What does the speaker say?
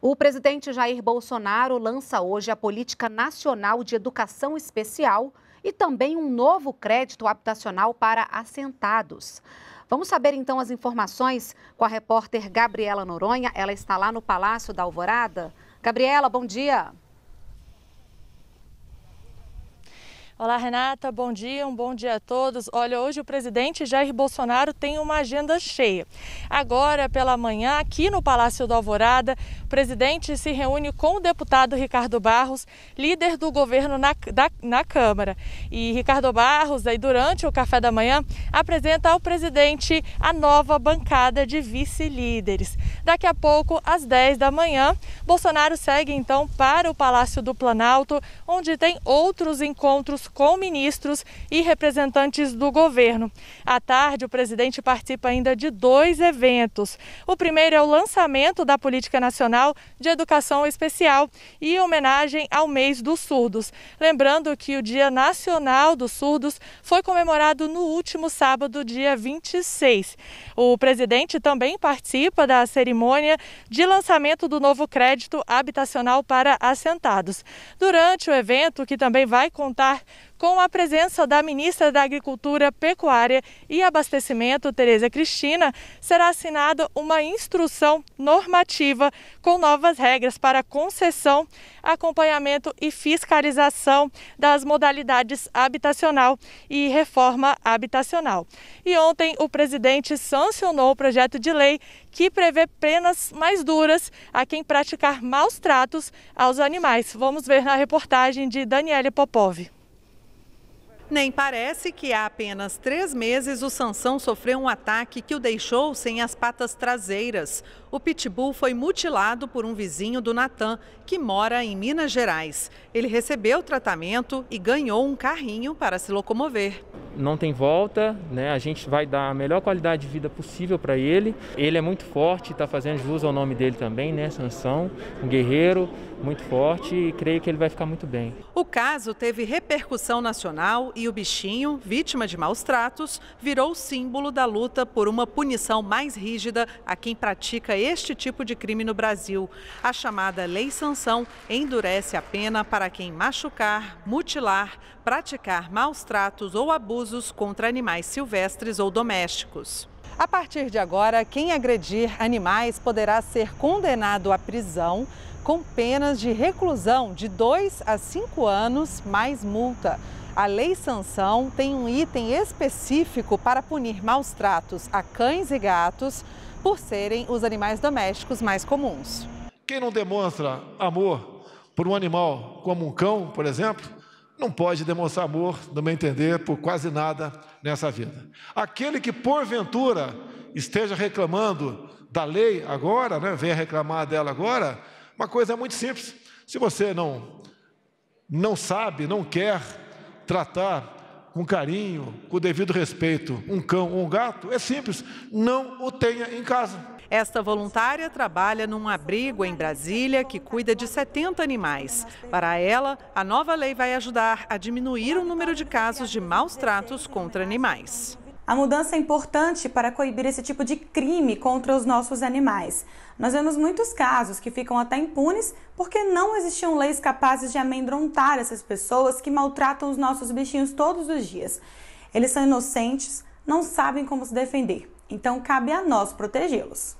O presidente Jair Bolsonaro lança hoje a Política Nacional de Educação Especial e também um novo crédito habitacional para assentados. Vamos saber então as informações com a repórter Gabriela Noronha. Ela está lá no Palácio da Alvorada. Gabriela, bom dia. Olá, Renata. Bom dia, um bom dia a todos. Olha, hoje o presidente Jair Bolsonaro tem uma agenda cheia. Agora, pela manhã, aqui no Palácio do Alvorada, o presidente se reúne com o deputado Ricardo Barros, líder do governo na, da, na Câmara. E Ricardo Barros, aí, durante o café da manhã, apresenta ao presidente a nova bancada de vice-líderes. Daqui a pouco, às 10 da manhã, Bolsonaro segue então para o Palácio do Planalto, onde tem outros encontros com ministros e representantes do governo. À tarde, o presidente participa ainda de dois eventos. O primeiro é o lançamento da Política Nacional de Educação Especial e homenagem ao mês dos surdos. Lembrando que o Dia Nacional dos Surdos foi comemorado no último sábado, dia 26. O presidente também participa da cerimônia de lançamento do novo crédito habitacional para assentados. Durante o evento, que também vai contar com a presença da ministra da Agricultura, Pecuária e Abastecimento, Tereza Cristina, será assinada uma instrução normativa com novas regras para concessão, acompanhamento e fiscalização das modalidades habitacional e reforma habitacional. E ontem o presidente sancionou o projeto de lei que prevê penas mais duras a quem praticar maus tratos aos animais. Vamos ver na reportagem de Daniele Popov. Nem parece que há apenas três meses o Sansão sofreu um ataque que o deixou sem as patas traseiras. O pitbull foi mutilado por um vizinho do Natan, que mora em Minas Gerais. Ele recebeu tratamento e ganhou um carrinho para se locomover não tem volta, né? A gente vai dar a melhor qualidade de vida possível para ele. Ele é muito forte, está fazendo jus ao nome dele também, né? Sansão, um guerreiro muito forte e creio que ele vai ficar muito bem. O caso teve repercussão nacional e o bichinho, vítima de maus tratos, virou símbolo da luta por uma punição mais rígida a quem pratica este tipo de crime no Brasil. A chamada Lei Sansão endurece a pena para quem machucar, mutilar, praticar maus tratos ou abuso abusos contra animais silvestres ou domésticos. A partir de agora, quem agredir animais poderá ser condenado à prisão com penas de reclusão de 2 a 5 anos mais multa. A lei sanção tem um item específico para punir maus tratos a cães e gatos por serem os animais domésticos mais comuns. Quem não demonstra amor por um animal como um cão, por exemplo, não pode demonstrar amor, no meu entender, por quase nada nessa vida. Aquele que porventura esteja reclamando da lei agora, né, venha reclamar dela agora, uma coisa é muito simples. Se você não não sabe, não quer tratar com carinho, com o devido respeito, um cão ou um gato, é simples, não o tenha em casa. Esta voluntária trabalha num abrigo em Brasília que cuida de 70 animais. Para ela, a nova lei vai ajudar a diminuir o número de casos de maus tratos contra animais. A mudança é importante para coibir esse tipo de crime contra os nossos animais. Nós vemos muitos casos que ficam até impunes porque não existiam leis capazes de amedrontar essas pessoas que maltratam os nossos bichinhos todos os dias. Eles são inocentes, não sabem como se defender. Então cabe a nós protegê-los.